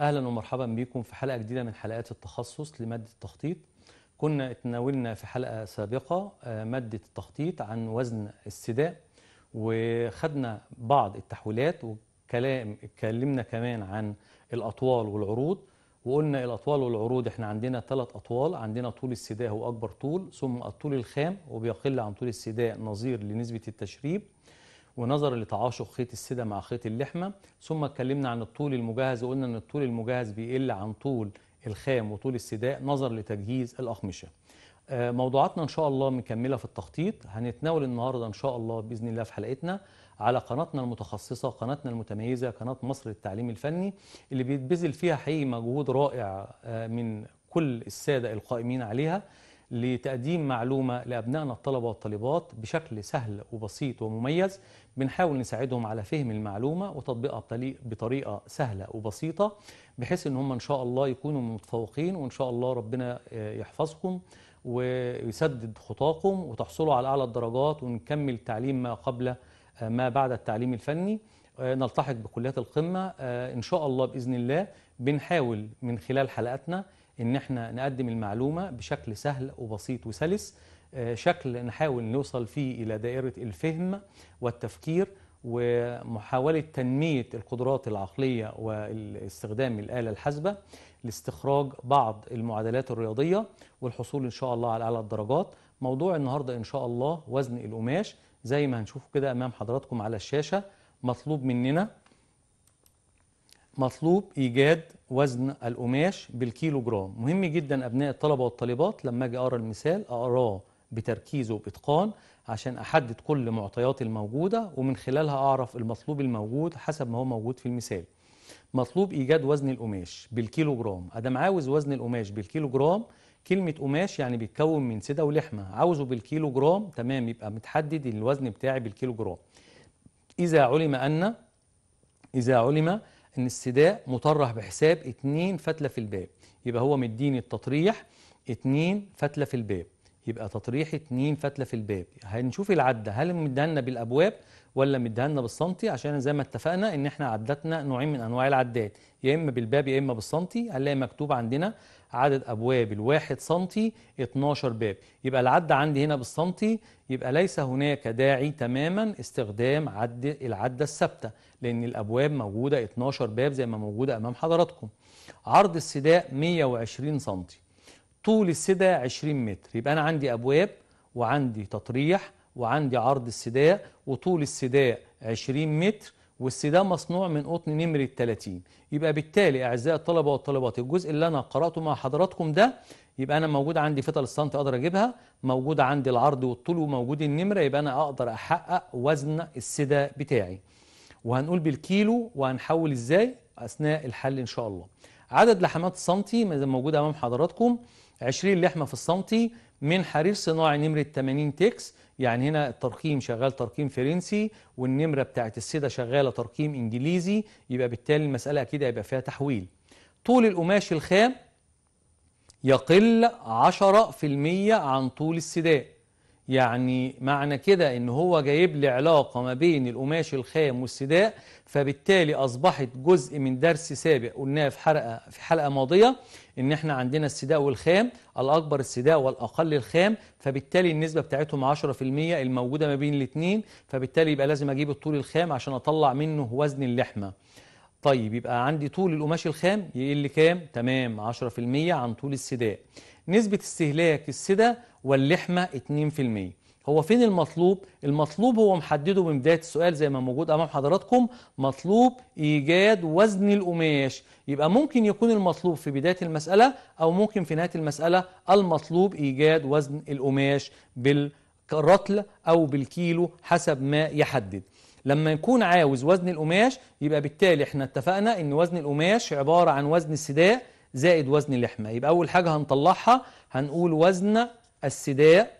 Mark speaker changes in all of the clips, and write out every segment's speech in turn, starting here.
Speaker 1: اهلا ومرحبا بكم في حلقه جديده من حلقات التخصص لماده التخطيط كنا اتناولنا في حلقه سابقه آه، ماده التخطيط عن وزن السداء وخدنا بعض التحويلات وكلام اتكلمنا كمان عن الاطوال والعروض وقلنا الاطوال والعروض احنا عندنا ثلاث اطوال عندنا طول السداء هو اكبر طول ثم الطول الخام وبيقل عن طول السداء نظير لنسبه التشريب ونظرا لتعاشق خيط السدة مع خيط اللحمة ثم اتكلمنا عن الطول المجهز وقلنا ان الطول المجهز بيقل عن طول الخام وطول السداء نظرا لتجهيز الأقمشة آه، موضوعاتنا ان شاء الله مكمله في التخطيط هنتناول النهارده ان شاء الله باذن الله في حلقتنا على قناتنا المتخصصه قناتنا المتميزه قناه مصر للتعليم الفني اللي بيتبذل فيها حقيقي مجهود رائع آه، من كل الساده القائمين عليها لتقديم معلومه لابنائنا الطلبه والطالبات بشكل سهل وبسيط ومميز بنحاول نساعدهم على فهم المعلومة وتطبيقها بطريقة سهلة وبسيطة بحيث ان هم ان شاء الله يكونوا متفوقين وان شاء الله ربنا آه، يحفظكم ويسدد خطاكم وتحصلوا على اعلى الدرجات ونكمل تعليم ما قبل آه، ما بعد التعليم الفني آه، نلتحق بكليات القمة إن شاء الله بإذن الله بنحاول من خلال حلقاتنا إن احنا نقدم المعلومة بشكل سهل وبسيط وسلس شكل نحاول نوصل فيه إلى دائرة الفهم والتفكير ومحاولة تنمية القدرات العقلية واستخدام الآلة الحاسبة لاستخراج بعض المعادلات الرياضية والحصول إن شاء الله على أعلى الدرجات موضوع النهاردة إن شاء الله وزن القماش زي ما هنشوفه كده أمام حضراتكم على الشاشة مطلوب مننا مطلوب إيجاد وزن القماش بالكيلو جرام مهم جدا أبناء الطلبة والطالبات لما أجي أقرأ المثال أقراه بتركيز وبإتقان عشان أحدد كل معطيات الموجودة ومن خلالها أعرف المطلوب الموجود حسب ما هو موجود في المثال مطلوب إيجاد وزن القماش بالكيلو جرام أدام عاوز وزن القماش بالكيلو جرام كلمة قماش يعني بيتكون من سدة ولحمة عاوزه بالكيلو جرام تمام يبقى متحدد الوزن بتاعي بالكيلو جرام إذا علم أن إذا علم أن السداء مطرح بحساب 2 فتلة في الباب يبقى هو مديني التطريح 2 فتلة في الباب يبقى تطريح اتنين فتله في الباب هنشوف العده هل مدهنا بالابواب ولا مدهنا بالسنتي عشان زي ما اتفقنا ان احنا عدتنا نوعين من انواع العداد يا اما بالباب يا اما بالسنتي هنلاقي مكتوب عندنا عدد ابواب الواحد سنتي 12 باب يبقى العد عندي هنا بالسنتي يبقى ليس هناك داعي تماما استخدام عد العده الثابته لان الابواب موجوده 12 باب زي ما موجوده امام حضراتكم عرض السداء 120 سنتي طول السداء 20 متر يبقى أنا عندي أبواب وعندي تطريح وعندي عرض السداء وطول السداء 20 متر والسداء مصنوع من قطن نمرة 30 يبقى بالتالي أعزائي الطلبة والطالبات الجزء اللي أنا قرأته مع حضراتكم ده يبقى أنا موجود عندي فتل السنت أقدر أجيبها موجود عندي العرض والطول وموجود النمرة يبقى أنا أقدر أحقق وزن السداء بتاعي وهنقول بالكيلو وهنحول إزاي أثناء الحل إن شاء الله عدد لحمات السنتي موجود أمام حضراتكم 20 لحمة في السنتي من حرير صناعي نمرة 80 تكس يعني هنا الترقيم شغال ترقيم فرنسي والنمرة بتاعت السيدة شغالة ترقيم إنجليزي يبقى بالتالي المسألة أكيد هيبقى فيها تحويل طول القماش الخام يقل 10% عن طول السداء يعني معنى كده ان هو جايب لي علاقة ما بين القماش الخام والسداء فبالتالي اصبحت جزء من درس سابق قلناه في حلقة في حلقة ماضية ان احنا عندنا السداء والخام الاكبر السداء والاقل الخام فبالتالي النسبه بتاعتهم 10% الموجوده ما بين الاثنين فبالتالي يبقى لازم اجيب الطول الخام عشان اطلع منه وزن اللحمه طيب يبقى عندي طول القماش الخام يقل كام تمام 10% عن طول السداء نسبه استهلاك السداء واللحمه 2% هو فين المطلوب المطلوب هو محدده من بداية السؤال زي ما موجود أمام حضراتكم مطلوب إيجاد وزن القماش يبقى ممكن يكون المطلوب في بداية المسألة أو ممكن في نهاية المسألة المطلوب إيجاد وزن القماش بالرطل أو بالكيلو حسب ما يحدد لما يكون عاوز وزن القماش يبقى بالتالي احنا اتفقنا ان وزن القماش عبارة عن وزن السداء زائد وزن اللحمة يبقى أول حاجة هنطلعها هنقول وزن السداء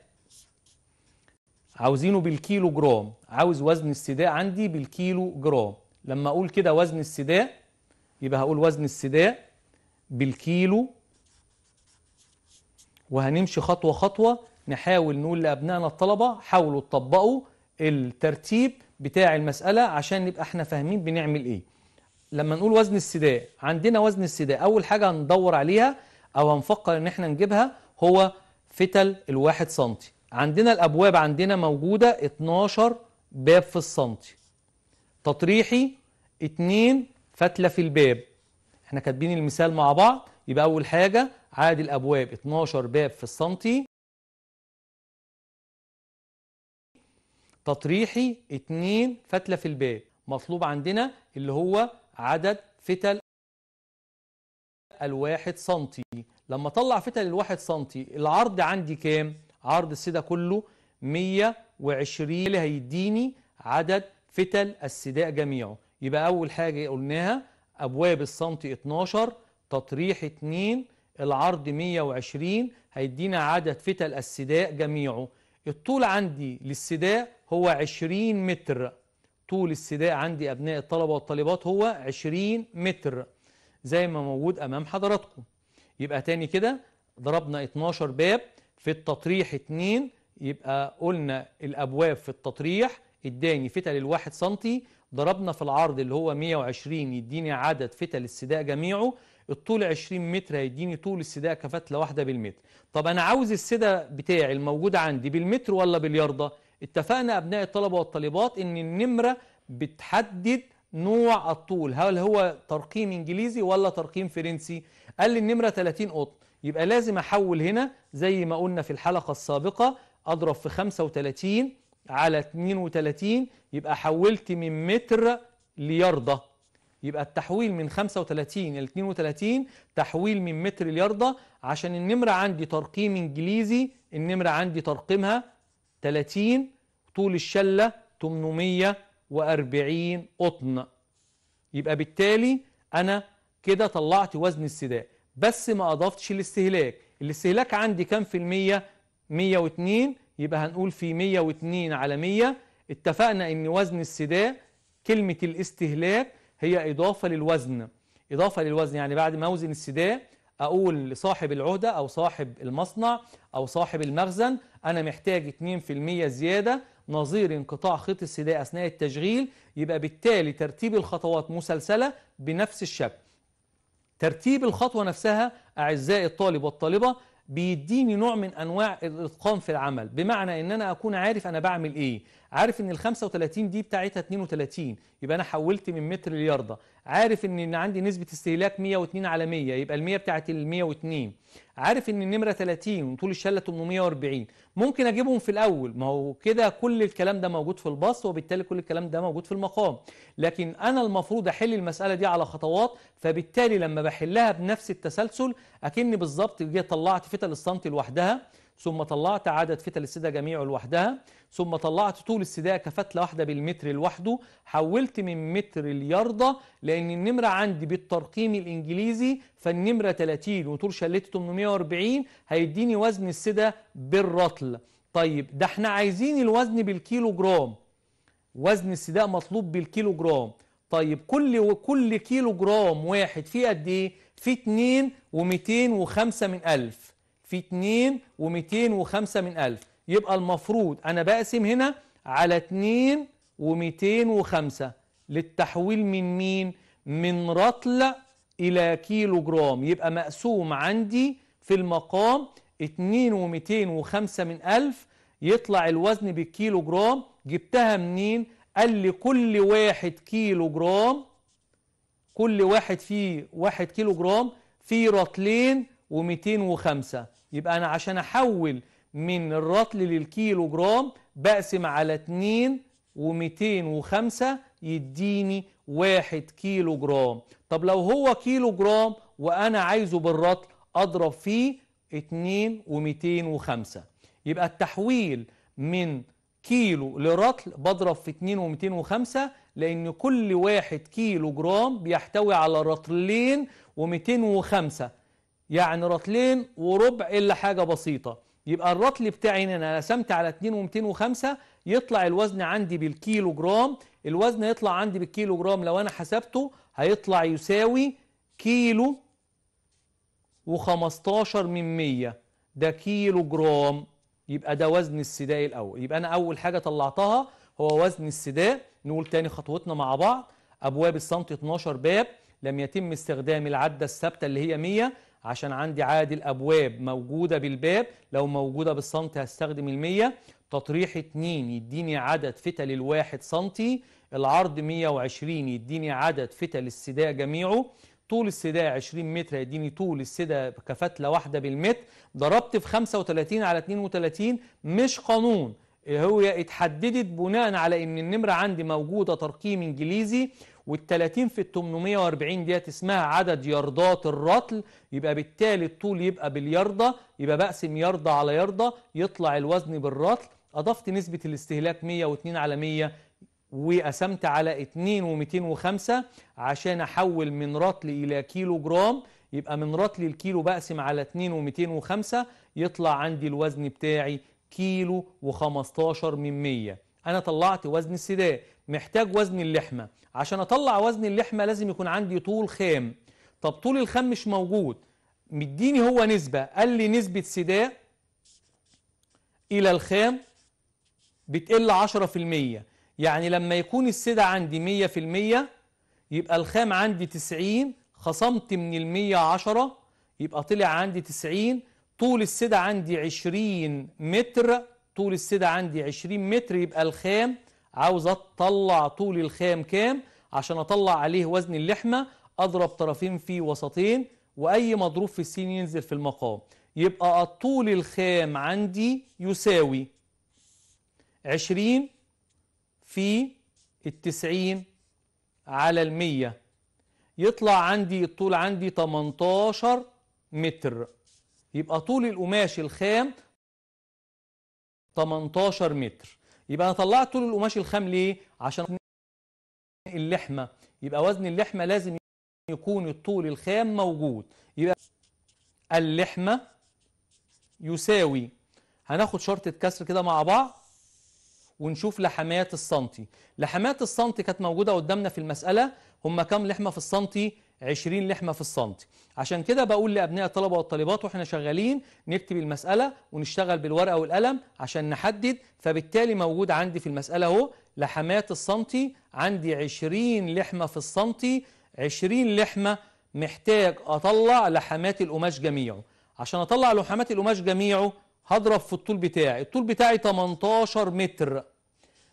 Speaker 1: عاوزينه بالكيلو جرام عاوز وزن السداء عندي بالكيلو جرام لما أقول كده وزن السداء يبقى هقول وزن السداء بالكيلو وهنمشي خطوة خطوة نحاول نقول لأبنائنا الطلبة حاولوا تطبقوا الترتيب بتاع المسألة عشان نبقى احنا فاهمين بنعمل ايه لما نقول وزن السداء عندنا وزن السداء أول حاجة هندور عليها أو هنفكر ان احنا نجيبها هو فتل الواحد سنتي عندنا الابواب عندنا موجوده 12 باب في السنتي تطريحي 2 فتله في الباب احنا كاتبين المثال مع بعض يبقى اول حاجه عادي الابواب 12 باب في السنتي تطريحي 2 فتله في الباب مطلوب عندنا اللي هو عدد فتل الواحد سنتي لما اطلع فتل الواحد سنتي العرض عندي كام عرض السيدة كله 120 اللي هيديني عدد فتل السداء جميعه يبقى أول حاجة قلناها أبواب الصمت 12 تطريح 2 العرض 120 هيدينا عدد فتل السداء جميعه الطول عندي للسداء هو 20 متر طول السداء عندي أبناء الطلبة والطالبات هو 20 متر زي ما موجود أمام حضراتكم يبقى تاني كده ضربنا 12 باب في التطريح 2 يبقى قلنا الأبواب في التطريح اداني فتل الواحد سنتي ضربنا في العرض اللي هو 120 يديني عدد فتل السداء جميعه الطول 20 متر هيديني طول السداء كفتلة واحدة بالمتر طب أنا عاوز السداء بتاعي الموجود عندي بالمتر ولا بالياردة اتفقنا أبناء الطلبة والطالبات إن النمرة بتحدد نوع الطول هل هو ترقيم إنجليزي ولا ترقيم فرنسي قال لي النمرة 30 قطن يبقى لازم أحول هنا زي ما قلنا في الحلقة السابقة أضرب في 35 على 32 يبقى حولت من متر لياردة يبقى التحويل من 35 إلى 32 تحويل من متر لياردة عشان النمرة عندي ترقيم إنجليزي النمرة عندي ترقيمها 30 طول الشلة 840 قطن يبقى بالتالي أنا كده طلعت وزن السداء بس ما أضفتش الاستهلاك الاستهلاك عندي كام في المية 102 يبقى هنقول في 102 على 100 اتفقنا ان وزن السداء كلمة الاستهلاك هي إضافة للوزن إضافة للوزن يعني بعد ما أوزن السداء أقول لصاحب العهدة أو صاحب المصنع أو صاحب المخزن أنا محتاج 2% زيادة نظير انقطاع خيط السداء أثناء التشغيل يبقى بالتالي ترتيب الخطوات مسلسلة بنفس الشكل ترتيب الخطوة نفسها أعزائي الطالب والطالبة بيديني نوع من أنواع الإتقان في العمل بمعنى أن أنا أكون عارف أنا بعمل إيه عارف ان ال 35 دي بتاعتها 32 يبقى انا حولت من متر لياردة عارف ان عندي نسبه استهلاك 102 على 100 يبقى ال 100 بتاعت ال 102 عارف ان النمره 30 وطول الشله 840 ممكن اجيبهم في الاول ما هو كده كل الكلام ده موجود في الباص وبالتالي كل الكلام ده موجود في المقام لكن انا المفروض احل المساله دي على خطوات فبالتالي لما بحلها بنفس التسلسل اكن بالظبط جه طلعت فتل السنتي لوحدها ثم طلعت عدد فتل السدى جميعه لوحدها ثم طلعت طول السداء كفتله واحده بالمتر لوحده حولت من متر الياردة لان النمره عندي بالترقيم الانجليزي فالنمره 30 وطول شلتي 840 هيديني وزن السدى بالرطل طيب ده احنا عايزين الوزن بالكيلو جرام وزن السداء مطلوب بالكيلو جرام طيب كل كل كيلو جرام واحد فيه قد ايه؟ فيه 2 و205 من 1000 في 2 و205 من 1000 يبقى المفروض أنا بقسم هنا على 2 و205 للتحويل من مين؟ من رطل إلى كيلو جرام يبقى مقسوم عندي في المقام 2 و205 من 1000 يطلع الوزن بالكيلو جرام جبتها منين؟ قال لي كل واحد كيلو جرام كل واحد فيه واحد كيلو جرام فيه رطلين و205 يبقى أنا عشان أحول من الرطل للكيلو جرام بقسم على 2 و205 يديني 1 كيلو جرام طب لو هو كيلو جرام وأنا عايزه بالرطل أضرب فيه 2 و205 يبقى التحويل من كيلو لرطل بضرب في 2 و205 لأن كل واحد كيلو جرام بيحتوي على رطلين و205 يعني رطلين وربع إلا حاجة بسيطة يبقى الرطل بتاعي هنا انا رسمت على 2 و205 يطلع الوزن عندي بالكيلو جرام الوزن يطلع عندي بالكيلو جرام لو انا حسبته هيطلع يساوي كيلو و15 من 100 ده كيلو جرام يبقى ده وزن السداء الاول يبقى انا اول حاجه طلعتها هو وزن السداء نقول تاني خطوتنا مع بعض ابواب الصمت 12 باب لم يتم استخدام العده الثابته اللي هي 100 عشان عندي عادي الأبواب موجودة بالباب لو موجودة بالسنتي هستخدم المية تطريح 2 يديني عدد فتل الواحد سنتي العرض 120 يديني عدد فتل السداء جميعه طول السداء 20 متر يديني طول السداء كفتلة واحدة بالمتر ضربت في 35 على 32 مش قانون هو اتحددت بناء على ان النمرة عندي موجودة ترقيم انجليزي وال30 في ال 840 ديت اسمها عدد ياردات الرطل يبقى بالتالي الطول يبقى بالياردة يبقى بقسم ياردة على ياردة يطلع الوزن بالرطل أضفت نسبة الاستهلاك 102 على 100 وقسمت على 2205 عشان أحول من رطل إلى كيلو جرام يبقى من رطل الكيلو بقسم على 2205 يطلع عندي الوزن بتاعي كيلو و15 من 100 أنا طلعت وزن السداء محتاج وزن اللحمة عشان أطلع وزن اللحمة لازم يكون عندي طول خام طب طول الخام مش موجود مديني هو نسبة قال لي نسبة سداء إلى الخام بتقل 10% يعني لما يكون السدة عندي 100% يبقى الخام عندي 90 خصمت من ال عشرة يبقى طلع عندي 90 طول السدة عندي 20 متر طول السدة عندي 20 متر يبقى الخام عاوز اطلع طول الخام كام عشان اطلع عليه وزن اللحمة اضرب طرفين في وسطين واي مضروب في السين ينزل في المقام يبقى الطول الخام عندي يساوي 20 في التسعين على المية يطلع عندي الطول عندي 18 متر يبقى طول القماش الخام 18 متر يبقى انا طلعت له القماش الخام ليه عشان اللحمه يبقى وزن اللحمه لازم يكون الطول الخام موجود يبقى اللحمه يساوي هناخد شرطه كسر كده مع بعض ونشوف لحمات السنتي لحمات السنتي كانت موجوده قدامنا في المساله هم كام لحمه في السنتي 20 لحمة في السنتي عشان كده بقول لأبناء الطلبة والطالبات وإحنا شغالين نكتب المسألة ونشتغل بالورقة والقلم عشان نحدد فبالتالي موجود عندي في المسألة أهو لحمات السنتي عندي 20 لحمة في السنتي 20 لحمة محتاج أطلع لحمات القماش جميعه عشان أطلع لحمات القماش جميعه هضرب في الطول بتاعي الطول بتاعي 18 متر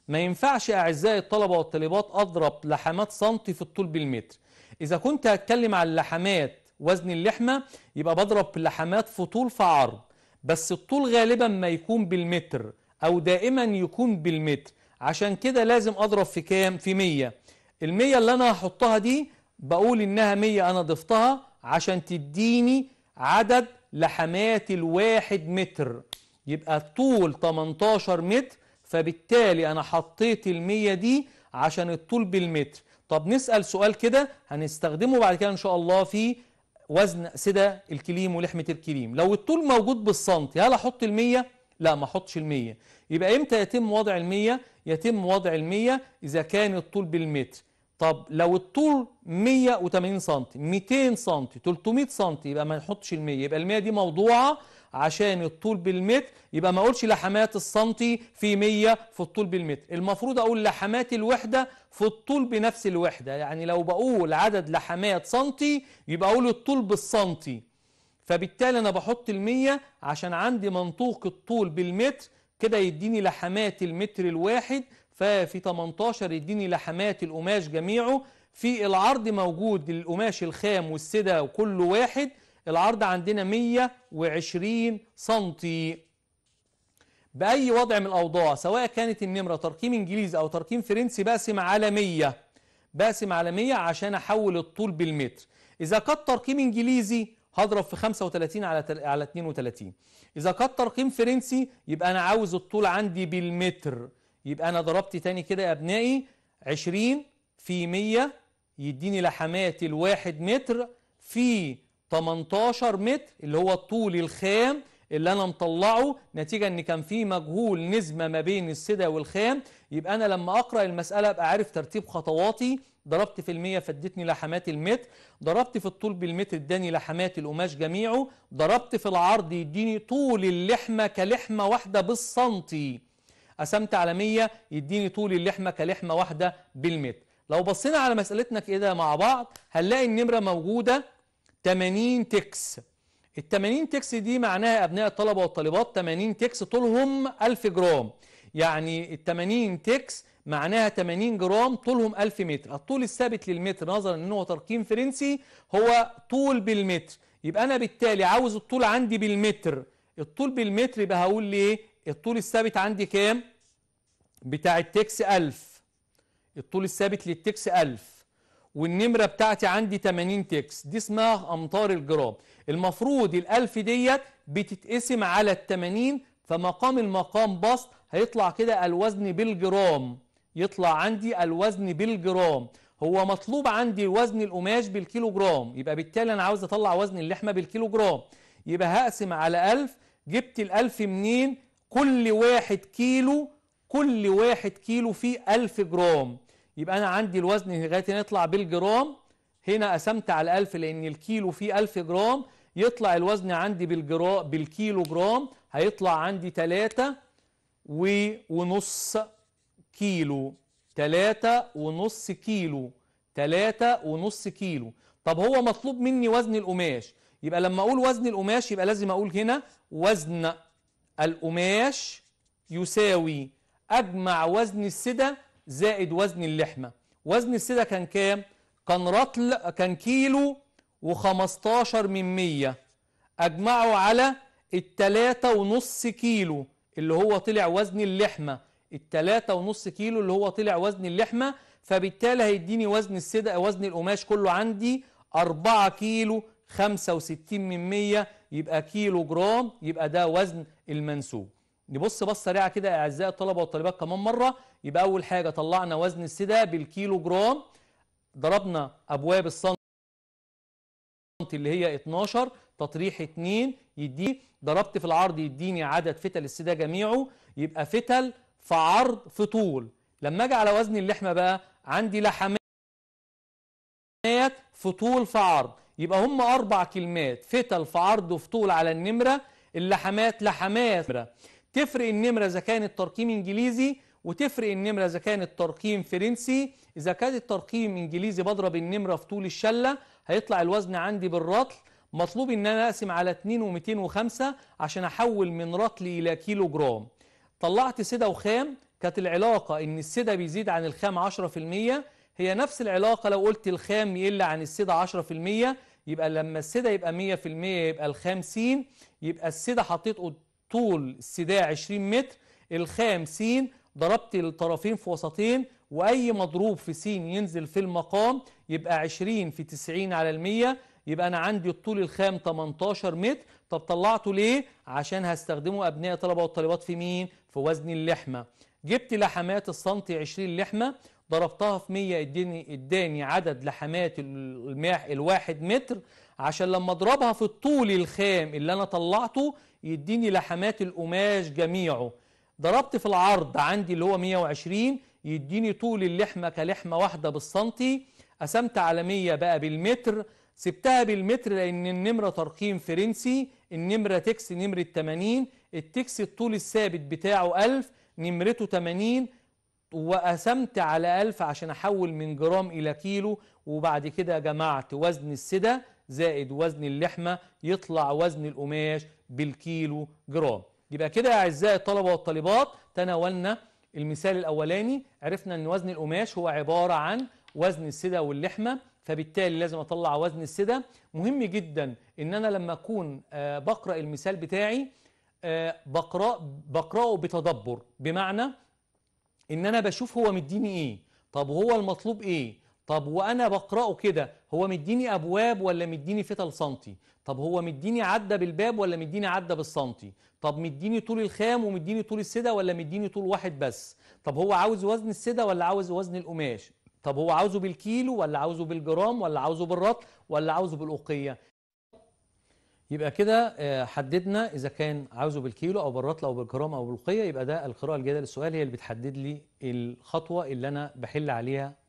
Speaker 1: ما ينفعش أعزائي الطلبة والطالبات أضرب لحمات سنتي في الطول بالمتر إذا كنت هتكلم عن اللحمات وزن اللحمة يبقى بضرب لحمات في طول في عرض بس الطول غالبا ما يكون بالمتر أو دائما يكون بالمتر عشان كده لازم أضرب في كام؟ في 100 ال 100 اللي أنا هحطها دي بقول إنها 100 أنا ضفتها عشان تديني عدد لحمات الواحد متر يبقى الطول 18 متر فبالتالي أنا حطيت ال 100 دي عشان الطول بالمتر طب نسأل سؤال كده هنستخدمه بعد كده إن شاء الله في وزن سدة الكليم ولحمة الكليم لو الطول موجود بالسنتي هل أحط المية؟ لا ما أحطش المية يبقى إمتى يتم وضع المية؟ يتم وضع المية إذا كان الطول بالمتر طب لو الطول 180 سم 200 سم 300 سم يبقى ما نحطش ال 100 يبقى ال 100 دي موضوعه عشان الطول بالمتر يبقى ما اقولش لحمات السنتي في 100 في الطول بالمتر المفروض اقول لحمات الوحده في الطول بنفس الوحده يعني لو بقول عدد لحمات سنتي يبقى اقول الطول بالسنتي فبالتالي انا بحط ال100 عشان عندي منطوق الطول بالمتر كده يديني لحمات المتر الواحد ففي 18 يديني لحمات القماش جميعه في العرض موجود القماش الخام والسدا وكله واحد العرض عندنا 120 سنتي بأي وضع من الأوضاع سواء كانت النمرة ترقيم إنجليزي أو ترقيم فرنسي بقسم على 100 بقسم على 100 عشان أحول الطول بالمتر إذا كان ترقيم إنجليزي هضرب في 35 على تل... على 32 إذا كان ترقيم فرنسي يبقى أنا عاوز الطول عندي بالمتر يبقى أنا ضربت تاني كده يا أبنائي 20 في 100 يديني لحمات الواحد متر في 18 متر اللي هو الطول الخام اللي انا مطلعه نتيجه ان كان في مجهول نسبه ما بين السده والخام يبقى انا لما اقرا المساله ابقى عارف ترتيب خطواتي ضربت في المية فادتني لحمات المتر ضربت في الطول بالمتر اداني لحمات القماش جميعه ضربت في العرض يديني طول اللحمه كلحمه واحده بالسنتي قسمت على 100 يديني طول اللحمه كلحمه واحده بالمتر لو بصينا على مسألتنا كده مع بعض هنلاقي النمرة موجودة 80 تكس ال 80 تكس دي معناها ابناء الطلبه والطالبات 80 تكس طولهم 1000 جرام يعني ال 80 تكس معناها 80 جرام طولهم 1000 متر الطول الثابت للمتر نظرا ان هو ترقيم فرنسي هو طول بالمتر يبقى انا بالتالي عاوز الطول عندي بالمتر الطول بالمتر يبقى هقول لي الطول الثابت عندي كام بتاع التكس 1000 الطول الثابت للتكس 1000 والنمرة بتاعتي عندي 80 تكس دي اسمها أمتار الجرام المفروض الألف ديت بتتقسم على التمانين فمقام المقام بسط هيطلع كده الوزن بالجرام يطلع عندي الوزن بالجرام هو مطلوب عندي وزن القماش بالكيلو جرام يبقى بالتالي أنا عاوز أطلع وزن اللحمة بالكيلو جرام يبقى هقسم على ألف جبت الألف منين كل واحد كيلو كل واحد كيلو فيه ألف جرام يبقى أنا عندي الوزن لغاية ان يطلع بالجرام هنا قسمت على 1000 لأن الكيلو فيه 1000 جرام يطلع الوزن عندي بالجرا بالكيلو جرام هيطلع عندي 3 ونص كيلو 3 ونص كيلو 3 ونص كيلو طب هو مطلوب مني وزن القماش يبقى لما أقول وزن القماش يبقى لازم أقول هنا وزن القماش يساوي أجمع وزن السدة زائد وزن اللحمة وزن السيدة كان كام؟ كان رطل كان كيلو و15 من 100 أجمعوا على ال ونص كيلو اللي هو طلع وزن اللحمة ال ونص كيلو اللي هو طلع وزن اللحمة فبالتالي هيديني وزن السده وزن القماش كله عندي 4 كيلو 65 من 100 يبقى كيلو جرام يبقى ده وزن المنسوب نبص بصه سريعه كده يا اعزائي الطلبه والطالبات كمان مره يبقى اول حاجه طلعنا وزن السده بالكيلو جرام ضربنا ابواب السنت اللي هي 12 تطريح 2 يدي ضربت في العرض يديني عدد فتل السده جميعه يبقى فتل في عرض في طول لما اجي على وزن اللحمه بقى عندي لحمات في طول في عرض يبقى هم اربع كلمات فتل في عرض وفي طول على النمره اللحمات لحمات تفرق النمرة إذا كان الترقيم إنجليزي وتفرق النمرة إذا كان الترقيم فرنسي إذا كان الترقيم إنجليزي بضرب النمرة في طول الشلة هيطلع الوزن عندي بالرطل مطلوب إن أنا أقسم على 2 و205 عشان أحول من رطل إلى كيلو جرام طلعت سدة وخام كانت العلاقة إن السدة بيزيد عن الخام 10% هي نفس العلاقة لو قلت الخام يقل عن السدة 10% يبقى لما السدة يبقى 100% يبقى الخام س يبقى السدة حطيت طول السداع 20 متر الخام س ضربت الطرفين في وسطين واي مضروب في س ينزل في المقام يبقى 20 في 90 على المية يبقى انا عندي الطول الخام 18 متر طب طلعته ليه عشان هستخدمه ابناء طلبه والطالبات في مين في وزن اللحمه جبت لحمات السنتي 20 لحمه ضربتها في 100 اداني اداني عدد لحمات الماح الواحد متر عشان لما اضربها في الطول الخام اللي انا طلعته يديني لحمات القماش جميعه ضربت في العرض عندي اللي هو 120 يديني طول اللحمة كلحمة واحدة بالسنتي قسمت على 100 بقى بالمتر سبتها بالمتر لأن النمرة ترقيم فرنسي النمرة تكس نمرة 80 التكس الطول الثابت بتاعه 1000 نمرته 80 وقسمت على 1000 عشان أحول من جرام إلى كيلو وبعد كده جمعت وزن السدة زائد وزن اللحمة يطلع وزن القماش بالكيلو جرام يبقى كده يا أعزائي الطلبة والطالبات تناولنا المثال الأولاني عرفنا أن وزن القماش هو عبارة عن وزن السدة واللحمة فبالتالي لازم أطلع وزن السدة مهم جدا أن أنا لما أكون آه، بقرأ المثال بتاعي آه، بقرأ بقرأه بتدبر بمعنى أن أنا بشوف هو مديني إيه طب هو المطلوب إيه طب وانا بقراه كده هو مديني ابواب ولا مديني فتل سنتي طب هو مديني عدة بالباب ولا مديني عدة بالسنتي طب مديني طول الخام ومديني طول السدة ولا مديني طول واحد بس طب هو عاوز وزن السدة ولا عاوز وزن القماش طب هو عاوزه بالكيلو ولا عاوزه بالجرام ولا عاوزه بالرطل ولا عاوزه بالاوقيه يبقى كده آه، حددنا إذا كان عاوزه بالكيلو أو بالرطل أو بالجرام أو بالاوقيه يبقى ده القراءة الجيدة للسؤال هي اللي بتحدد لي الخطوة اللي أنا بحل عليها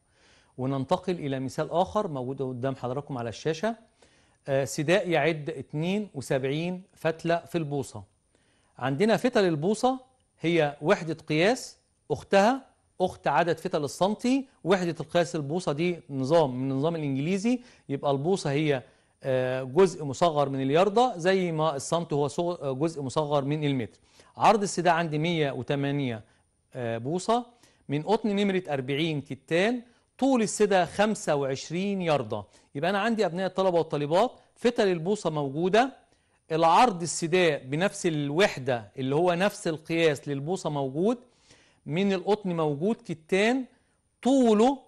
Speaker 1: وننتقل إلى مثال آخر موجود قدام حضراتكم على الشاشة آه، سداء يعد 72 فتلة في البوصة عندنا فتل البوصة هي وحدة قياس أختها أخت عدد فتل السنتي وحدة القياس البوصة دي نظام من النظام الإنجليزي يبقى البوصة هي آه، جزء مصغر من الياردة زي ما السنت هو آه، جزء مصغر من المتر عرض السداء عندي 108 بوصة من قطن نمرة 40 كتان طول السدة 25 ياردة يبقى أنا عندي أبناء الطلبة والطالبات فتل البوصة موجودة العرض السداء بنفس الوحدة اللي هو نفس القياس للبوصة موجود من القطن موجود كتان طوله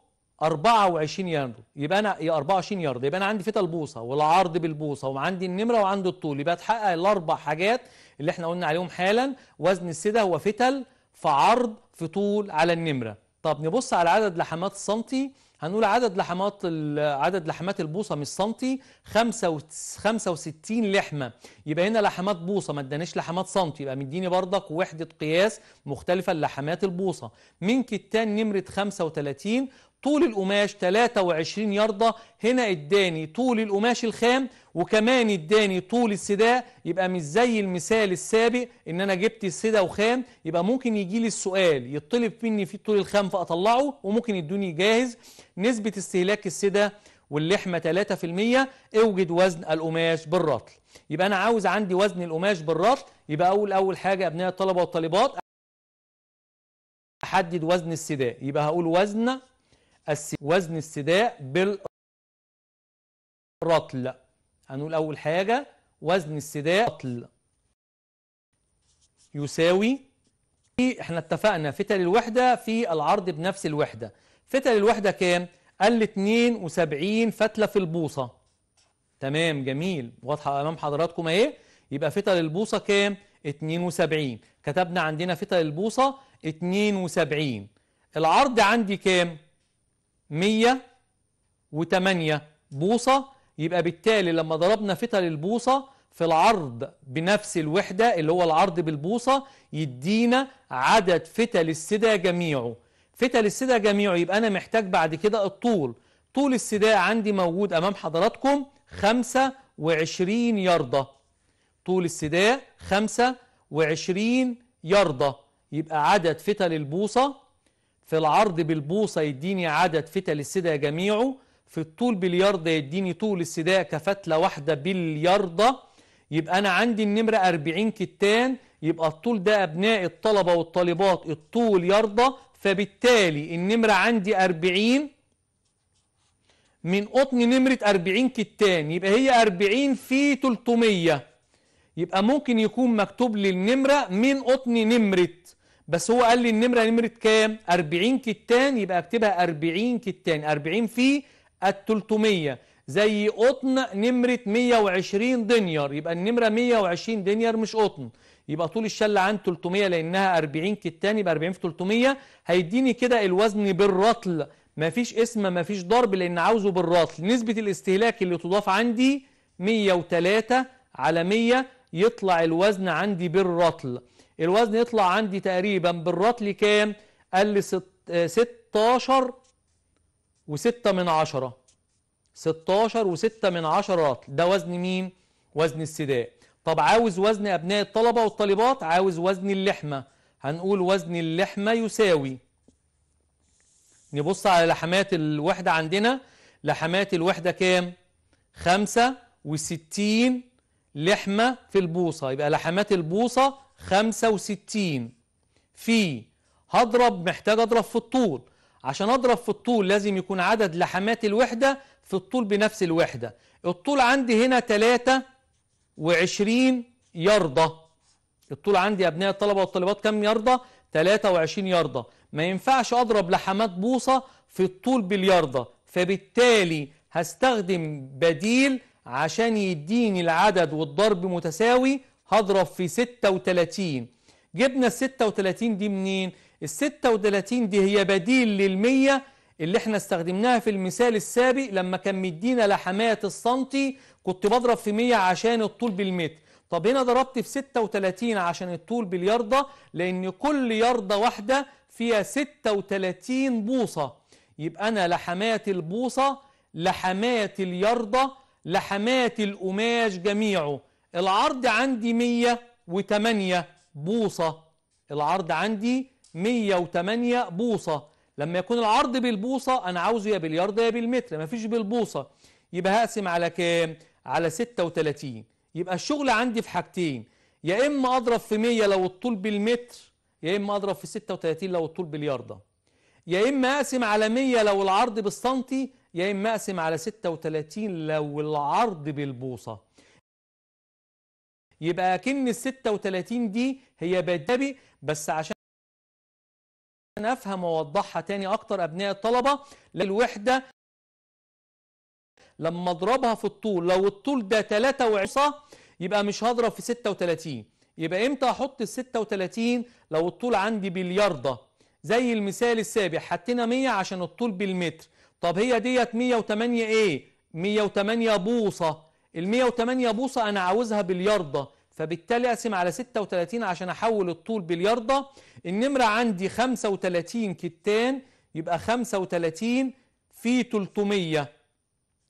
Speaker 1: 24 يارد يبقى انا 24 يارد يبقى انا عندي فتل البوصه والعرض بالبوصه وعندي النمره وعندي الطول يبقى اتحقق الاربع حاجات اللي احنا قلنا عليهم حالا وزن السده هو فتل في عرض في طول على النمره طب نبص على عدد لحمات السنتي هنقول عدد لحمات عدد لحمات البوصه مش سنتي 65 لحمه يبقى هنا لحمات بوصه ما ادانيش لحمات سنتي يبقى مديني برضك وحده قياس مختلفه للحمات البوصه من كتان نمره 35 طول القماش 23 ياردة هنا اداني طول القماش الخام وكمان اداني طول السداء يبقى مش زي المثال السابق ان انا جبت السداء وخام يبقى ممكن يجي لي السؤال يطلب مني في طول الخام فاطلعه وممكن يدوني جاهز نسبة استهلاك السداء واللحمة 3% اوجد وزن القماش بالرطل يبقى انا عاوز عندي وزن القماش بالرطل يبقى اول اول حاجة ابناء الطلبة والطالبات احدد وزن السداء يبقى هقول وزن وزن السداء بالرطل هنقول أول حاجة وزن السداء بالرطل يساوي احنا اتفقنا فتل الوحدة في العرض بنفس الوحدة فتل الوحدة كام؟ قال 72 فتلة في البوصة تمام جميل واضحة أمام حضراتكم اهي يبقى فتل البوصة كام؟ 72 كتبنا عندنا فتل البوصة 72 العرض عندي كام؟ 108 بوصة يبقى بالتالي لما ضربنا فتل البوصة في العرض بنفس الوحدة اللي هو العرض بالبوصة يدينا عدد فتل السدى جميعه فتل السدى جميعه يبقى أنا محتاج بعد كده الطول طول السدى عندي موجود أمام حضراتكم 25 ياردة طول السداء 25 ياردة يبقى عدد فتل البوصة في العرض بالبوصة يديني عدد فتل السدى جميعه في الطول بالياردة يديني طول السداء كفتلة واحدة بالياردة يبقى أنا عندي النمرة 40 كتان يبقى الطول ده أبناء الطلبة والطالبات الطول ياردة فبالتالي النمرة عندي 40 من قطن نمرة 40 كتان يبقى هي 40 في 300 يبقى ممكن يكون مكتوب للنمرة من قطن نمرة بس هو قال لي النمرة نمرة كام 40 كتان يبقى اكتبها 40 كتان 40 في ال300 زي قطن نمرة 120 دنيار يبقى النمرة 120 دنيار مش قطن يبقى طول الشلة عن 300 لأنها 40 كتان يبقى 40 في 300 هيديني كده الوزن بالرطل ما فيش اسم ما فيش ضرب لأن عاوزه بالرطل نسبة الاستهلاك اللي تضاف عندي 103 على 100 يطلع الوزن عندي بالرطل الوزن يطلع عندي تقريبا بالرطل كام قال لي 16 و6 من 10 16 و6 من 10 رطل ده وزن مين وزن السداء طب عاوز وزن ابناء الطلبه والطالبات عاوز وزن اللحمه هنقول وزن اللحمه يساوي نبص على لحمات الوحده عندنا لحمات الوحده كام 65 لحمه في البوصه يبقى لحمات البوصه 65 في هضرب محتاج اضرب في الطول عشان اضرب في الطول لازم يكون عدد لحمات الوحدة في الطول بنفس الوحدة الطول عندي هنا 23 ياردة الطول عندي يا ابناء الطلبة والطالبات كم ياردة 23 ياردة ما ينفعش اضرب لحمات بوصة في الطول بالياردة فبالتالي هستخدم بديل عشان يديني العدد والضرب متساوي هضرب في 36 جبنا ال 36 دي منين؟ ال 36 دي هي بديل لل 100 اللي احنا استخدمناها في المثال السابق لما كان مدينا لحماية السنتي كنت بضرب في 100 عشان الطول بالمتر طب هنا ضربت في 36 عشان الطول بالياردة لأن كل ياردة واحدة فيها 36 بوصة يبقى أنا لحماية البوصة لحماية الياردة لحماية القماش جميعه العرض عندي 108 بوصة العرض عندي 108 بوصة لما يكون العرض بالبوصة أنا عاوزه يا بالياردة يا بالمتر مفيش بالبوصة يبقى هقسم على كام؟ على 36 يبقى الشغل عندي في حاجتين يا إما أضرب في 100 لو الطول بالمتر يا إما أضرب في 36 لو الطول بالياردة يا إما أقسم على 100 لو العرض بالسنتي يا إما أقسم على 36 لو العرض بالبوصة يبقى اكن ال 36 دي هي بدبي بس عشان افهم واوضحها تاني اكتر ابناء الطلبه الوحده لما اضربها في الطول لو الطول ده وعصا يبقى مش هضرب في 36 يبقى امتى احط ال 36 لو الطول عندي بالياردة زي المثال السابق حطينا 100 عشان الطول بالمتر طب هي ديت 108 ايه 108 بوصه ال 108 بوصة أنا عاوزها بالياردة فبالتالي أقسم على 36 عشان أحول الطول بالياردة النمرة عندي 35 كتان يبقى 35 في 300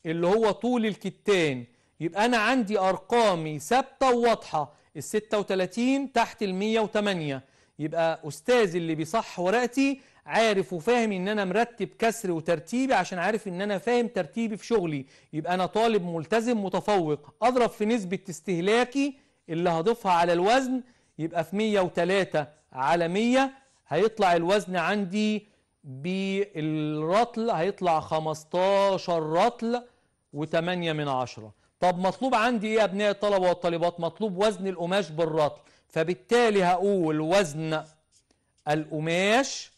Speaker 1: اللي هو طول الكتان يبقى أنا عندي أرقامي ثابتة وواضحة ال 36 تحت ال 108 يبقى أستاذي اللي بيصح ورقتي عارف وفاهم ان انا مرتب كسر وترتيبي عشان عارف ان انا فاهم ترتيبي في شغلي يبقى انا طالب ملتزم متفوق اضرب في نسبة استهلاكي اللي هضيفها على الوزن يبقى في 103 على 100 هيطلع الوزن عندي بالرطل هيطلع 15 رطل و8 من عشرة طب مطلوب عندي ايه يا ابناء الطلبة والطالبات مطلوب وزن القماش بالرطل فبالتالي هقول وزن القماش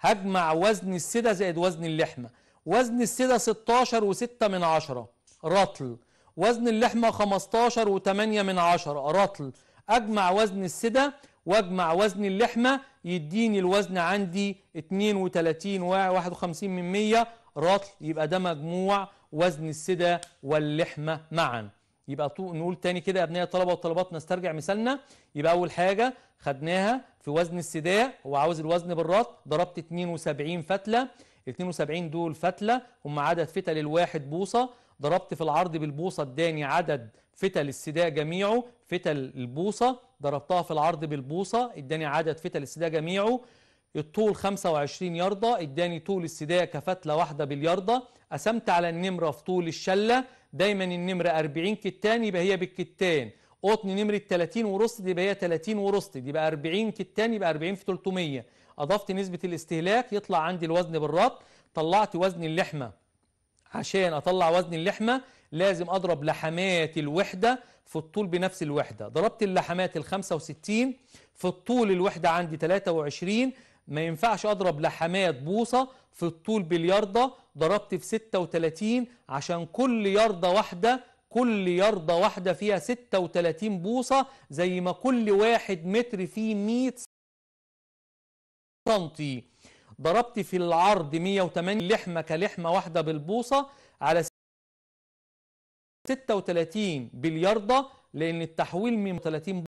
Speaker 1: هجمع وزن السدة زائد وزن اللحمة وزن السدة 16 و6 من عشرة رطل وزن اللحمة 15 و8 من عشرة رطل أجمع وزن السدة واجمع وزن اللحمة يديني الوزن عندي 32 51 من 100 رطل يبقى ده مجموع وزن السدة واللحمة معا يبقى نقول تاني كده يا ابناء الطلبه والطلبات نسترجع مثالنا يبقى اول حاجه خدناها في وزن السداع هو عاوز الوزن بالرات ضربت 72 فتله ال 72 دول فتله هم عدد فتل الواحد بوصه ضربت في العرض بالبوصه اداني عدد فتل السداء جميعه فتل البوصه ضربتها في العرض بالبوصه اداني عدد فتل السداء جميعه الطول 25 ياردة اداني طول السداية كفتلة واحدة بالياردة قسمت على النمرة في طول الشلة دايما النمرة 40 كتان يبقى هي بالكتان قطن نمرة 30 ورست يبقى هي 30 ورست يبقى 40 كتان يبقى 40 في 300 أضفت نسبة الاستهلاك يطلع عندي الوزن بالربط طلعت وزن اللحمة عشان أطلع وزن اللحمة لازم أضرب لحمات الوحدة في الطول بنفس الوحدة ضربت اللحمات ال 65 في الطول الوحدة عندي 23 ما ينفعش اضرب لحمات بوصه في الطول باليارده ضربت في 36 عشان كل يارده واحده كل يارده واحده فيها 36 بوصه زي ما كل واحد متر فيه 100 سنتي ضربت في العرض 108 لحمه كلحمه واحده بالبوصه على 36 باليارده لان التحويل من 30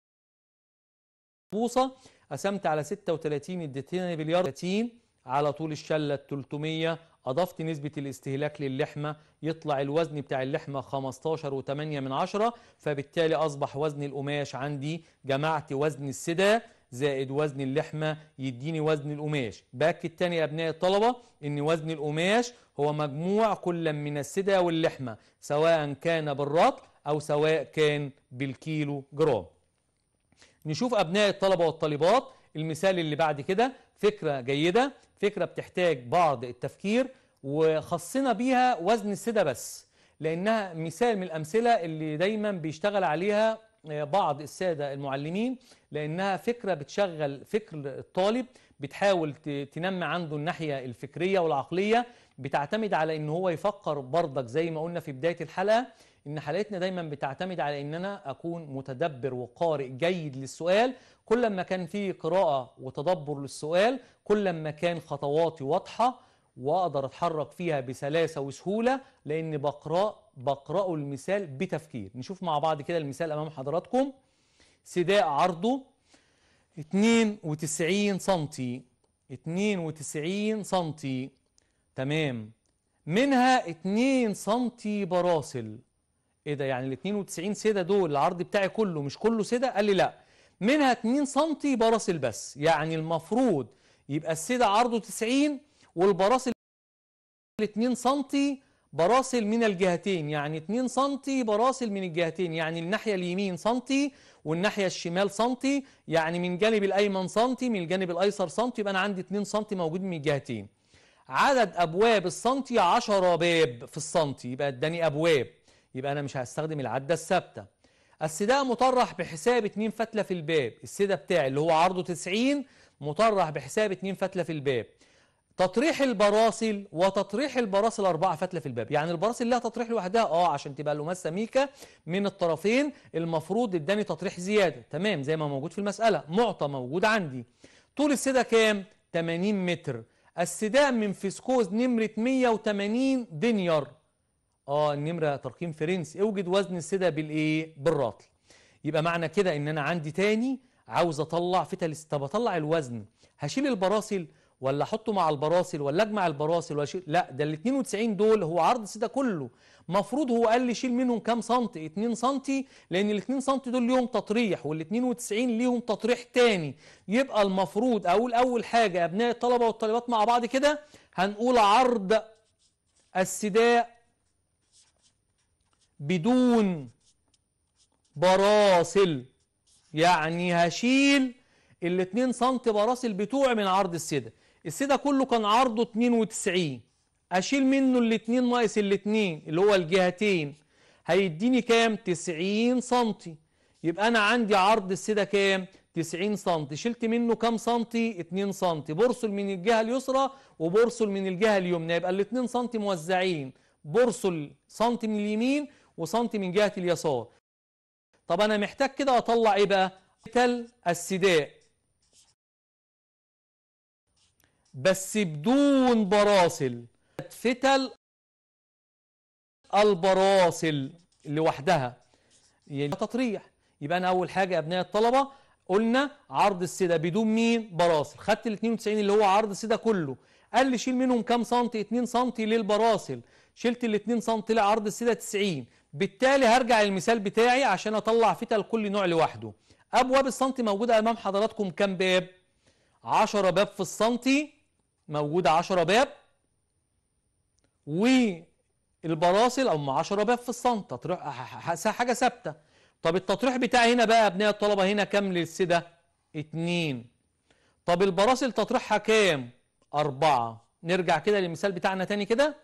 Speaker 1: بوصه قسمت على 36 اديتني مليار 30 على طول الشلة 300 أضفت نسبة الاستهلاك للحمة يطلع الوزن بتاع اللحمة 15 من 10 فبالتالي أصبح وزن القماش عندي جمعت وزن السدا زائد وزن اللحمة يديني وزن القماش باكد تاني أبناء الطلبة إن وزن القماش هو مجموع كل من السدا واللحمة سواء كان بالرطل أو سواء كان بالكيلو جرام نشوف أبناء الطلبة والطالبات المثال اللي بعد كده فكرة جيدة فكرة بتحتاج بعض التفكير وخصنا بيها وزن السدة بس لأنها مثال من الأمثلة اللي دايما بيشتغل عليها آه، بعض السادة المعلمين لأنها فكرة بتشغل فكر الطالب بتحاول تنمي عنده الناحية الفكرية والعقلية بتعتمد على ان هو يفكر بردك زي ما قلنا في بداية الحلقة ان حلقتنا دايما بتعتمد على ان انا اكون متدبر وقارئ جيد للسؤال كل ما كان في قراءه وتدبر للسؤال كل ما كان خطواتي واضحه واقدر اتحرك فيها بسلاسه وسهوله لان بقرا بقراه المثال بتفكير نشوف مع بعض كده المثال امام حضراتكم سداء عرضه 92 سنتي 92 سنتي تمام منها 2 سنتي براسل ايه ده يعني ال 92 سده دول العرض بتاعي كله مش كله سده قال لي لا منها 2 سم براسل بس يعني المفروض يبقى السده عرضه 90 والبراسل 2 سم براسل من الجهتين يعني 2 سم براسل من الجهتين يعني الناحية اليمين سم والناحية الشمال سم يعني من جانب الأيمن سم من الجانب الأيسر سم يبقى أنا عندي 2 سم موجود من الجهتين عدد أبواب السنتي 10 باب في السنتي يبقى اداني أبواب يبقى أنا مش هستخدم العدة الثابتة السداء مطرح بحساب 2 فتلة في الباب السداء بتاعي اللي هو عرضه 90 مطرح بحساب 2 فتلة في الباب تطريح البراسل وتطريح البراسل أربعة فتلة في الباب يعني البراسل لها تطريح لوحدها اه عشان تبقى اللماس سميكة من الطرفين المفروض اداني تطريح زيادة تمام زي ما موجود في المسألة معطى موجود عندي طول السداء كام 80 متر السداء من فيسكوز نمرة 180 دينير اه النمرة ترقيم فرنسي اوجد وزن السدا بالايه بالراطل يبقى معنى كده ان انا عندي تاني عاوز اطلع فتلس طب اطلع الوزن هشيل البراسل ولا احطه مع البراسل ولا اجمع البراسل ولا لا ده ال 92 دول هو عرض السدا كله مفروض هو قال لي شيل منهم كام سنتي 2 سنتي لان ال 2 سنتي دول ليهم تطريح وال 92 ليهم تطريح تاني يبقى المفروض اقول اول حاجه ابناء الطلبه والطالبات مع بعض كده هنقول عرض السداء بدون براسل يعني هشيل ال 2 سم براسل بتوعي من عرض السده السده كله كان عرضه 92 اشيل منه ال 2 ناقص ال 2 اللي هو الجهتين هيديني كام 90 سم يبقى انا عندي عرض السده كام 90 سم شلت منه كام سم 2 سم برسل من الجهه اليسرى وبرسل من الجهه اليمنى يبقى ال 2 سم موزعين برسل سم من اليمين وسنتي من جهة اليسار طب أنا محتاج كده أطلع إيه بقى تل السداء بس بدون براسل فتل البراسل لوحدها يعني تطريح يبقى انا اول حاجه يا ابناء الطلبه قلنا عرض السده بدون مين براسل خدت ال 92 اللي هو عرض السده كله قال لي شيل منهم كام سنتي 2 سنتي للبراسل شلت ال 2 سنتي لعرض السده 90 بالتالي هرجع للمثال بتاعي عشان اطلع فتل كل نوع لوحده ابواب السنتي موجوده امام حضراتكم كام باب 10 باب في السنتي موجوده 10 باب والبراسل او 10 باب في السنتي تطريح حاجه ثابته طب التطريح بتاعي هنا بقى ابناء الطلبه هنا كام للسده 2 طب البراسل تطريحها كام 4 نرجع كده للمثال بتاعنا تاني كده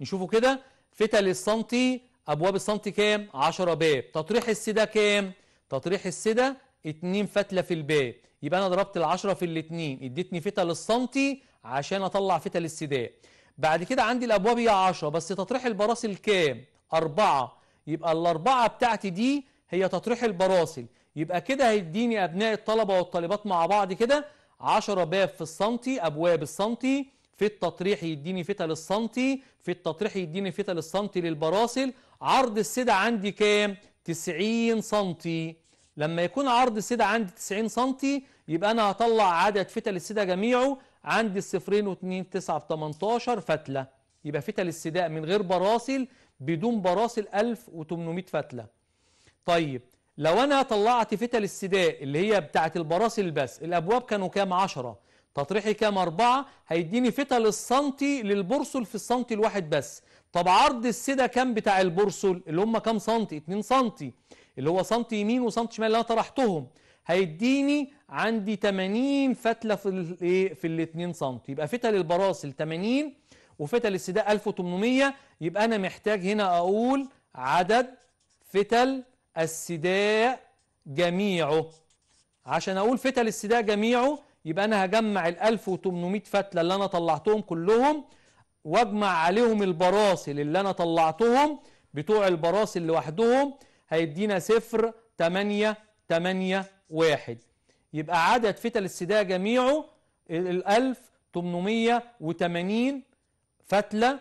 Speaker 1: نشوفه كده فتل السنتي ابواب الصمت كام 10 باب تطريح السده كام تطريح السده 2 فتله في الباب يبقى انا ضربت ال10 في الاتنين اديتني فتل للصمتي عشان اطلع فتل السداء بعد كده عندي الابواب هي 10 بس تطريح البراسل كام أربعة يبقى الاربعه بتاعتي دي هي تطريح البراسل يبقى كده هيديني ابناء الطلبه والطالبات مع بعض كده 10 باب في الصمتي ابواب الصمتي في التطريح يديني فتا للسنتي في التطريح يديني فتا للسنتي للبراسل عرض السدة عندي كام 90 سنتي لما يكون عرض السدة عندي 90 سنتي يبقى انا هطلع عدد فتا للسدة جميعه عندي الصفرين واثنين تسعة في 18 فتلة يبقى فتا للسداء من غير براسل بدون براسل 1800 فتلة طيب لو انا طلعت فتا للسداء اللي هي بتاعت البراسل بس الابواب كانوا كام 10 تطريحي كام أربعة هيديني فتا للسنتي للبرسل في السنتي الواحد بس طب عرض السدة كام بتاع البرسل اللي هم كام سنتي 2 سنتي اللي هو سنتي يمين وسنتي شمال اللي أنا طرحتهم هيديني عندي 80 فتلة في الايه في ال 2 سنتي يبقى فتا للبراسل 80 وفتا للسداء 1800 يبقى أنا محتاج هنا أقول عدد فتل السداء جميعه عشان أقول فتل السداء جميعه يبقى انا هجمع ال 1800 فتله اللي انا طلعتهم كلهم واجمع عليهم البراسل اللي انا طلعتهم بتوع البراسل لوحدهم هيدينا صفر 8 8 1 يبقى عدد فتل السداء جميعه ال 1880 فتله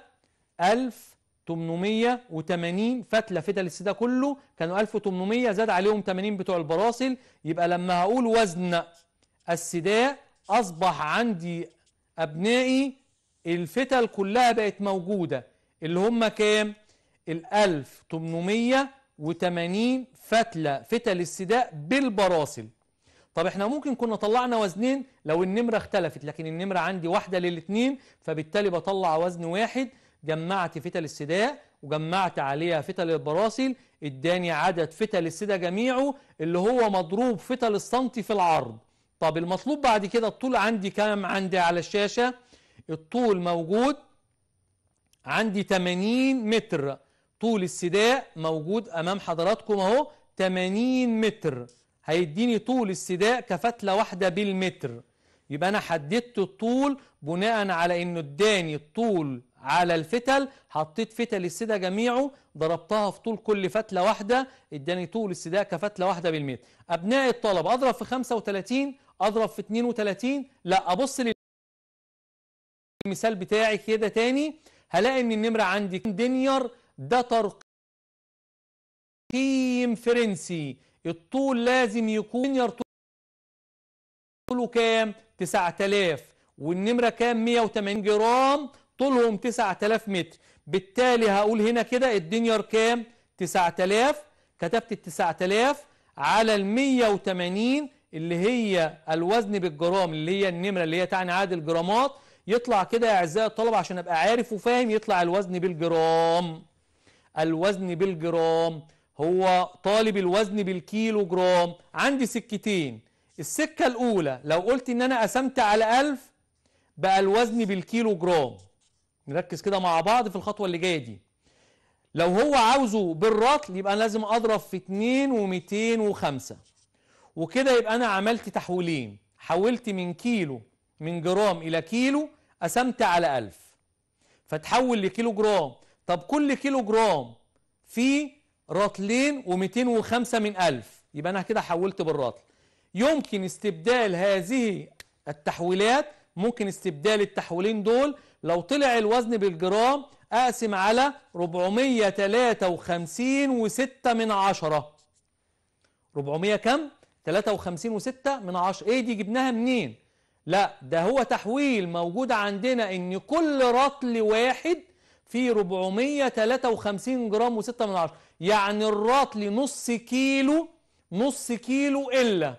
Speaker 1: 1880 فتله فتل السداء كله كانوا 1800 زاد عليهم 80 بتوع البراسل يبقى لما هقول وزن السداء أصبح عندي أبنائي الفتل كلها بقت موجودة اللي هم كام؟ ال 1880 فتلة فتل السداء بالبراسل طب احنا ممكن كنا طلعنا وزنين لو النمرة اختلفت لكن النمرة عندي واحدة للاثنين فبالتالي بطلع وزن واحد جمعت فتل السداء وجمعت عليها فتل البراسل اداني عدد فتل السداء جميعه اللي هو مضروب فتل السنتي في العرض طب المطلوب بعد كده الطول عندي كام عندي على الشاشة الطول موجود عندي 80 متر طول السداء موجود أمام حضراتكم أهو 80 متر هيديني طول السداء كفتلة واحدة بالمتر يبقى أنا حددت الطول بناء على إنه اداني الطول على الفتل حطيت فتل السداء جميعه ضربتها في طول كل فتلة واحدة اداني طول السداء كفتلة واحدة بالمتر أبناء الطلب أضرب في 35 اضرب في 32 لا ابص للمثال بتاعي كده تاني هلاقي ان النمره عندي دينير ده ترقيم فرنسي الطول لازم يكون دينير طوله كام 9000 والنمره كام 180 جرام طولهم 9000 متر بالتالي هقول هنا كده الدينير كام 9000 كتبت ال 9000 على ال 180 اللي هي الوزن بالجرام اللي هي النمرة اللي هي تعني عدد الجرامات يطلع كده يا أعزائي الطلبة عشان أبقى عارف وفاهم يطلع الوزن بالجرام الوزن بالجرام هو طالب الوزن بالكيلو جرام عندي سكتين السكة الأولى لو قلت إن أنا قسمت على 1000 بقى الوزن بالكيلو جرام نركز كده مع بعض في الخطوة اللي جاية دي لو هو عاوزه بالرطل يبقى لازم أضرب في 2 و205 وكده يبقى أنا عملت تحويلين حولت من كيلو من جرام إلى كيلو قسمت على ألف فتحول لكيلو جرام طب كل كيلو جرام فيه رطلين و205 من ألف يبقى أنا كده حولت بالرطل يمكن استبدال هذه التحويلات ممكن استبدال التحويلين دول لو طلع الوزن بالجرام أقسم على 453 وستة من عشرة 400 كم؟ 53 و6 من 10 ايه دي جبناها منين لا ده هو تحويل موجود عندنا ان كل رطل واحد فيه 453 جرام و6 من 10 يعني الرطل نص كيلو نص كيلو الا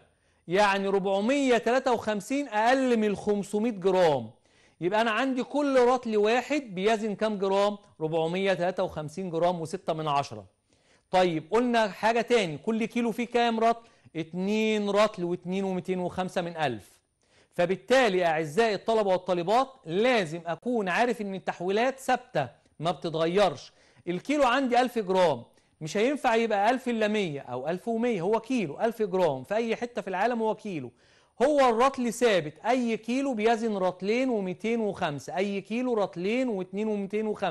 Speaker 1: يعني 453 اقل من 500 جرام يبقى انا عندي كل رطل واحد بيزن كام جرام 453 جرام و6 من 10 طيب قلنا حاجة تاني كل كيلو فيه كام رطل 2 رطل و 2 و205 من 1000 فبالتالي أعزائي الطلبة والطالبات لازم أكون عارف إن التحويلات ثابتة ما بتتغيرش الكيلو عندي 1000 جرام مش هينفع يبقى 1000 إلا 100 أو 1100 هو كيلو 1000 جرام في أي حتة في العالم هو كيلو هو الرطل ثابت أي كيلو بيزن رطلين و205 أي كيلو رطلين و2 و205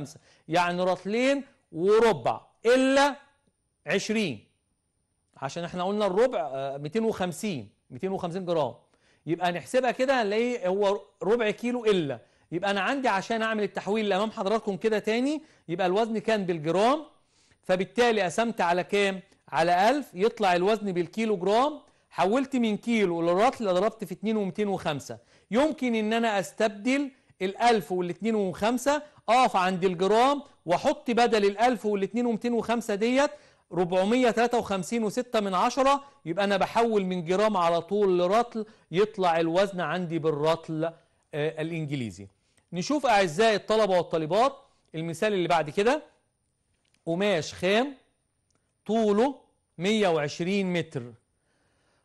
Speaker 1: يعني رطلين وربع إلا 20 عشان احنا قلنا الربع 250 آه، 250 جرام يبقى نحسبها كده هنلاقيه هو ربع كيلو الا يبقى انا عندي عشان اعمل التحويل اللي امام حضراتكم كده تاني يبقى الوزن كان بالجرام فبالتالي قسمت على كام على 1000 يطلع الوزن بالكيلو جرام حولت من كيلو للرطل ضربت في 2 و205 يمكن ان انا استبدل ال1000 وال2 و5 اقف عند الجرام واحط بدل ال1000 وال2 و205 ديت 453 من عشرة يبقى أنا بحول من جرام على طول لرطل يطلع الوزن عندي بالرطل آه الإنجليزي نشوف أعزائي الطلبة والطالبات المثال اللي بعد كده قماش خام طوله 120 متر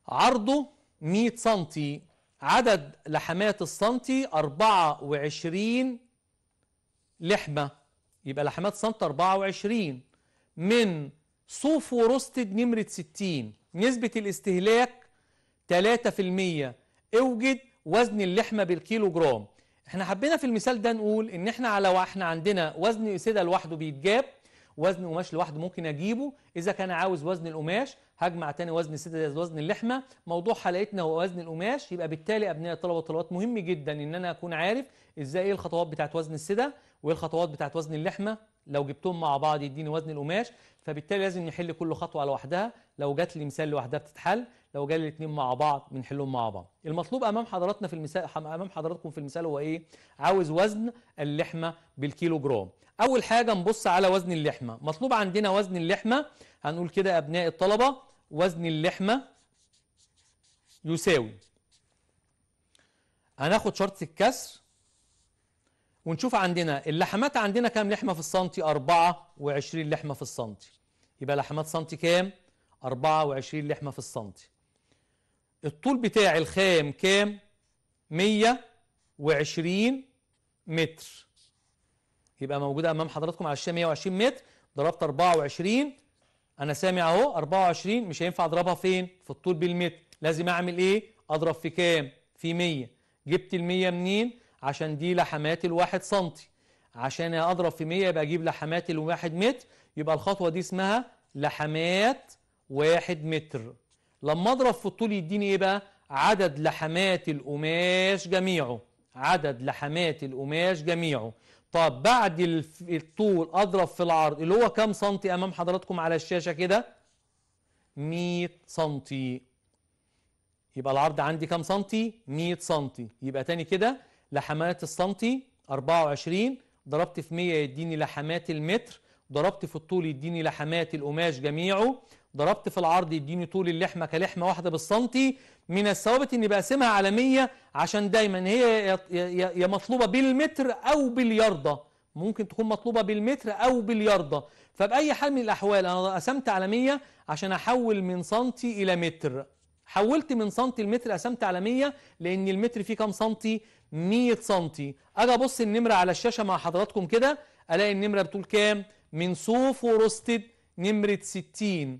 Speaker 1: عرضه 100 سنتي عدد لحمات السنتي 24 لحمة يبقى لحمات سنتي 24 من صوف وروستد نمرة 60 نسبة الاستهلاك 3% اوجد وزن اللحمة بالكيلو جرام احنا حبينا في المثال ده نقول ان احنا على احنا عندنا وزن اسيدة لوحده بيتجاب وزن قماش لوحده ممكن اجيبه اذا كان عاوز وزن القماش هجمع تاني وزن السده زائد وزن اللحمه موضوع حلقتنا هو وزن القماش يبقى بالتالي ابناء الطلبه والطلبات مهم جدا ان انا اكون عارف ازاي ايه الخطوات بتاعت وزن السده وايه الخطوات بتاعت وزن اللحمه لو جبتهم مع بعض يديني وزن القماش فبالتالي لازم نحل كل خطوه لوحدها لو جات لي مثال لوحدها بتتحل لو جالي الاثنين مع بعض بنحلهم مع بعض المطلوب امام حضراتنا في المثال امام حضراتكم في المثال هو ايه عاوز وزن اللحمه بالكيلو جرام اول حاجه نبص على وزن اللحمه مطلوب عندنا وزن اللحمه هنقول كده ابناء الطلبه وزن اللحمه يساوي هناخد شرط الكسر ونشوف عندنا اللحمات عندنا كام لحمه في السنتي 24 لحمه في السنتي يبقى لحمات سنتي كام 24 لحمه في السنتي الطول بتاع الخام كام 120 متر يبقى موجوده امام حضراتكم على الشاشه 120 متر ضربت 24 انا سامع اهو 24 مش هينفع اضربها فين في الطول بالمتر لازم اعمل ايه اضرب في كام في 100 جبت ال 100 منين عشان دي لحمات الواحد سنتي عشان اضرب في 100 يبقى اجيب لحمات الواحد متر يبقى الخطوه دي اسمها لحمات واحد متر لما اضرب في الطول يديني ايه بقى عدد لحمات القماش جميعه عدد لحمات القماش جميعه طب بعد الطول اضرب في العرض اللي هو كام سنتي امام حضراتكم على الشاشه كده 100 سنتي يبقى العرض عندي كام سنتي 100 سنتي يبقى تاني كده لحمات السنتي 24 ضربت في 100 يديني لحمات المتر ضربت في الطول يديني لحمات القماش جميعه ضربت في العرض يديني طول اللحمة كلحمة واحدة بالسنتي من الثوابت اني بقسمها على 100 عشان دايما هي يا مطلوبة بالمتر او بالياردة ممكن تكون مطلوبة بالمتر او بالياردة فبأي حال من الاحوال انا قسمت على 100 عشان احول من سنتي الى متر حولت من سنتي لمتر قسمت على 100 لان المتر فيه كام سنتي 100 سنتي اجي ابص النمره على الشاشه مع حضراتكم كده الاقي النمره بتقول كام من صوف وروستد نمره 60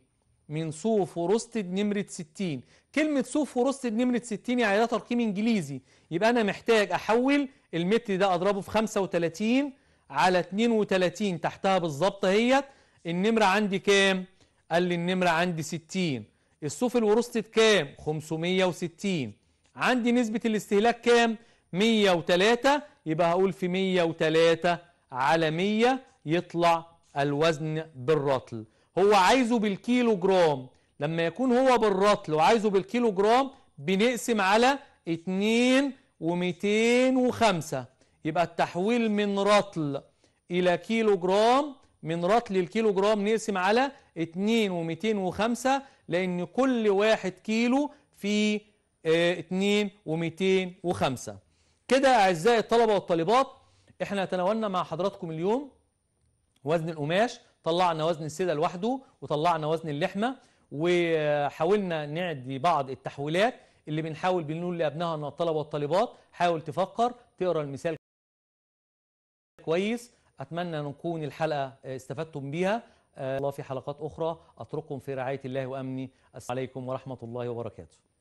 Speaker 1: من صوف وروستد نمره 60 كلمه صوف وروستد نمره 60 يعني ده ترقيم انجليزي يبقى انا محتاج احول المتر ده اضربه في 35 على 32 تحتها بالظبط اهيت النمره عندي كام قال لي النمره عندي 60 الصوف ورصت كام 560 عندي نسبة الاستهلاك كام 103 يبقى هقول في 103 على 100 يطلع الوزن بالرطل هو عايزه بالكيلو جرام لما يكون هو بالرطل وعايزه بالكيلو جرام بنقسم على 2 و205 يبقى التحويل من رطل إلى كيلو جرام من رطل الكيلو جرام نقسم على 2 و205 لأن كل واحد كيلو فيه 2 و كده أعزائي الطلبة والطالبات احنا تناولنا مع حضراتكم اليوم وزن القماش طلعنا وزن السدة لوحده وطلعنا وزن اللحمة وحاولنا نعدي بعض التحويلات اللي بنحاول بنقول لأبنائنا أن الطلبة والطالبات حاول تفكر تقرأ المثال كويس أتمنى أن نكون الحلقة آه، استفدتم بيها آه، الله في حلقات أخرى أترككم في رعاية الله وأمني السلام عليكم ورحمة الله وبركاته